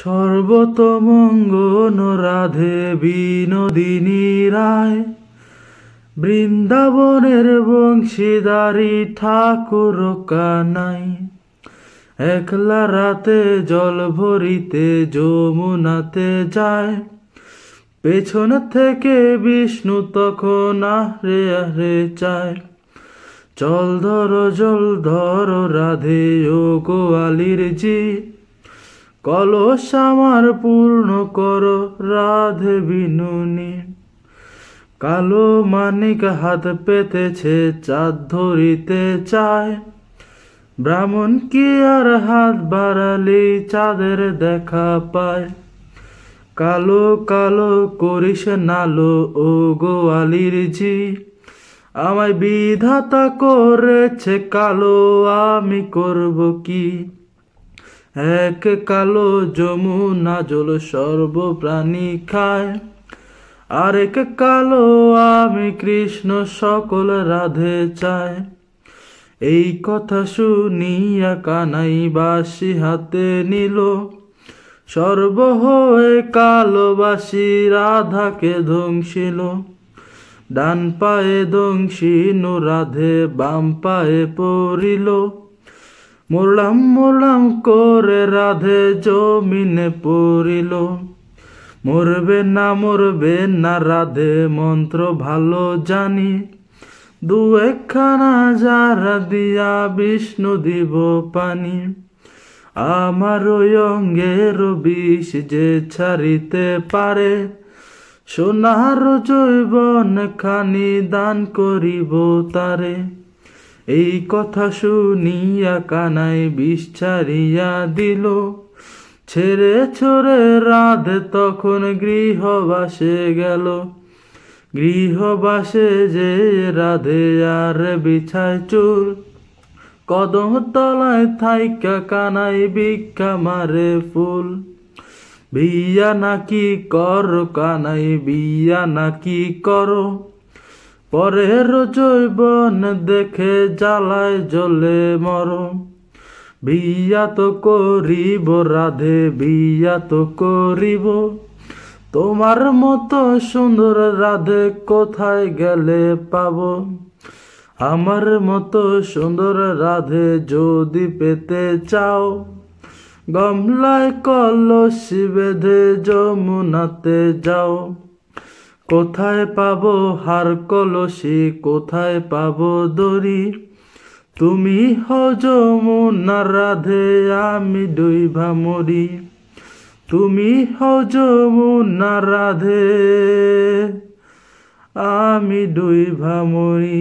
সর্বতমঙ্গন রাধে বিনোদিনী রায় বৃন্দাবনের বংশীদারি ঠাকুর কানাই একলা রাতে জল ভরিতে যমুনাতে যায় পেছন থেকে বিষ্ণু তখন আহরে আহরে চায় জল ধর জল ধর রাধে ও গোয়ালির জি কলস আমার পূর্ণ কর রাধে বিনুনি কালো মানিক হাত পেতেছে চাঁদ ধরিতে চায় ব্রাহ্মণ কি আর হাত বাড়ালি চাঁদের দেখা পায় কালো কালো করিস নালো ও গোয়ালির জি আমায় বিধাতা করেছে কালো আমি করব কি এক কালো যমুনা জল সর্বপ্রাণী খায় আর এক কালো আমি কৃষ্ণ সকল রাধে চায় এই কথা শুনিয়া কানাই বাসি হাতে নিল সর্ব হয়ে কালোবাসি রাধাকে ধ্বংসিল ডান পায়ে ধ্বংসিনু রাধে বাম পায়ে পড়িল মোরলাম মোরলাম করে রাধে জমিনে পড়িল মরবে না মরবে না রাধে মন্ত্র ভালো জানি দু একখানা যারা দিয়া বিষ্ণু দিব পানি আমার অঙ্গের বিষ যে ছাড়িতে পারে সোনার জৈবন খানি দান করিব তারে এই কথা শুনিয়া কানাই বিচারিয়া দিল ছেড়ে ছড়ে রাধ তখন গৃহবাসে গেল গৃহবাসে যে রাধে আর বিছায় চুল কদম তলায় থাইকা কানাই ভিক্ষা মারে ফুল বিয়া নাকি কর কানাই বিয়া নাকি করো পরের জৈবন দেখে জ্বালায় জলে মরম বিয়া তো করিব রাধে বিয়া তো করিব তোমার মতো সুন্দর রাধে কোথায় গেলে পাব আমার মতো সুন্দর রাধে যদি পেতে চাও গমলায় কলসি বেঁধে যমুনাতে যাও কোথায় পাব হার কলসি কোথায় পাব দড়ি তুমি হজমুনা রাধে আমি দুই ভামরি তুমি হজমুনা রাধে আমি দুই ভামরি